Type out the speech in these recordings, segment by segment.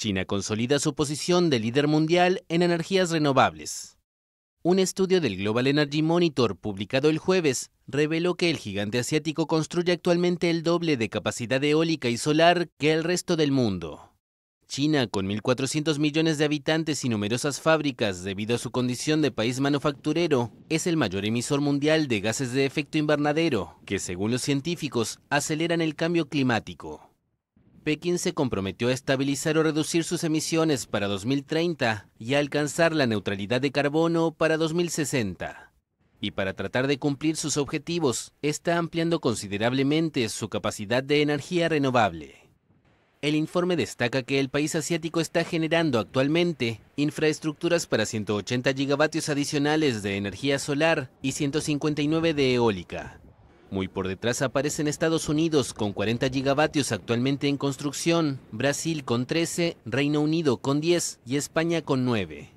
China consolida su posición de líder mundial en energías renovables. Un estudio del Global Energy Monitor publicado el jueves reveló que el gigante asiático construye actualmente el doble de capacidad eólica y solar que el resto del mundo. China, con 1.400 millones de habitantes y numerosas fábricas debido a su condición de país manufacturero, es el mayor emisor mundial de gases de efecto invernadero, que según los científicos aceleran el cambio climático. Pekín se comprometió a estabilizar o reducir sus emisiones para 2030 y a alcanzar la neutralidad de carbono para 2060. Y para tratar de cumplir sus objetivos, está ampliando considerablemente su capacidad de energía renovable. El informe destaca que el país asiático está generando actualmente infraestructuras para 180 gigavatios adicionales de energía solar y 159 de eólica, muy por detrás aparecen Estados Unidos con 40 gigavatios actualmente en construcción, Brasil con 13, Reino Unido con 10 y España con 9.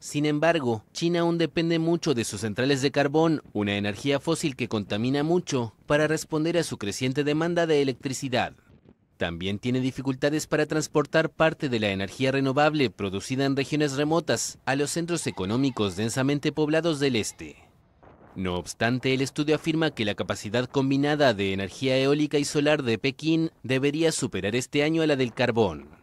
Sin embargo, China aún depende mucho de sus centrales de carbón, una energía fósil que contamina mucho, para responder a su creciente demanda de electricidad. También tiene dificultades para transportar parte de la energía renovable producida en regiones remotas a los centros económicos densamente poblados del este. No obstante, el estudio afirma que la capacidad combinada de energía eólica y solar de Pekín debería superar este año a la del carbón.